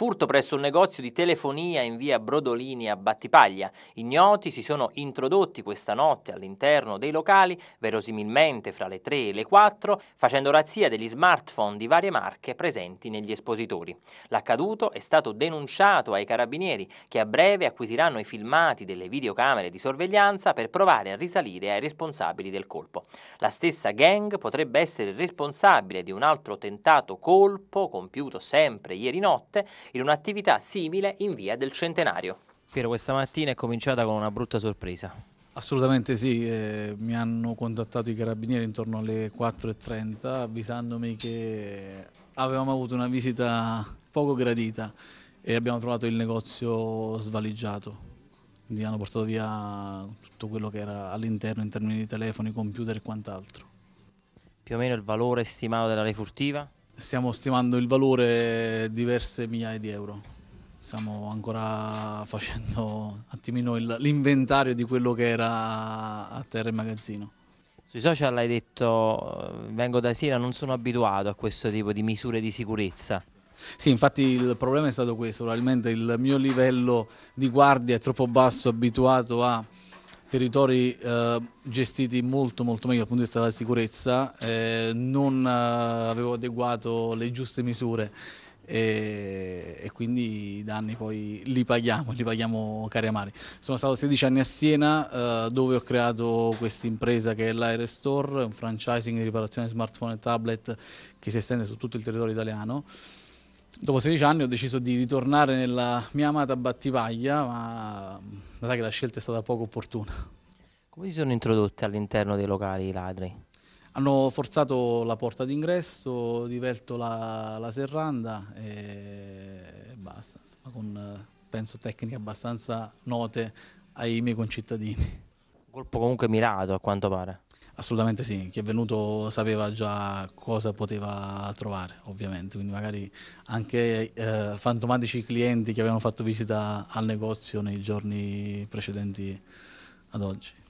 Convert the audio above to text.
Furto presso un negozio di telefonia in via Brodolini a Battipaglia. Ignoti si sono introdotti questa notte all'interno dei locali, verosimilmente fra le 3 e le 4, facendo razzia degli smartphone di varie marche presenti negli espositori. L'accaduto è stato denunciato ai carabinieri che a breve acquisiranno i filmati delle videocamere di sorveglianza per provare a risalire ai responsabili del colpo. La stessa gang potrebbe essere responsabile di un altro tentato colpo compiuto sempre ieri notte in un'attività simile in via del centenario. Piero, questa mattina è cominciata con una brutta sorpresa. Assolutamente sì, eh, mi hanno contattato i carabinieri intorno alle 4.30 avvisandomi che avevamo avuto una visita poco gradita e abbiamo trovato il negozio svaligiato. Quindi hanno portato via tutto quello che era all'interno in termini di telefoni, computer e quant'altro. Più o meno il valore stimato della refurtiva? stiamo stimando il valore diverse migliaia di euro. Stiamo ancora facendo un attimino l'inventario di quello che era a terra in magazzino. Sui social hai detto, eh, vengo da Sira, non sono abituato a questo tipo di misure di sicurezza. Sì, infatti il problema è stato questo, probabilmente il mio livello di guardia è troppo basso, abituato a territori eh, gestiti molto molto meglio dal punto di vista della sicurezza, eh, non eh, avevo adeguato le giuste misure e, e, quindi i danni poi li paghiamo, li paghiamo cari amari. Sono stato 16 anni a Siena eh, dove ho creato questa impresa che è l'Airestore, un franchising di riparazione smartphone e tablet che si estende su tutto il territorio italiano. Dopo 16 anni ho deciso di ritornare nella mia amata Battivaglia, ma sai che la scelta è stata poco opportuna. Come si sono introdotti all'interno dei locali i ladri? Hanno forzato la porta d'ingresso, divelto la, la, serranda e basta, insomma, con penso tecniche abbastanza note ai miei concittadini. Un colpo comunque mirato a quanto pare. Assolutamente sì, chi è venuto sapeva già cosa poteva trovare, ovviamente, quindi magari anche eh, fantomatici clienti che avevano fatto visita al negozio nei giorni precedenti ad oggi.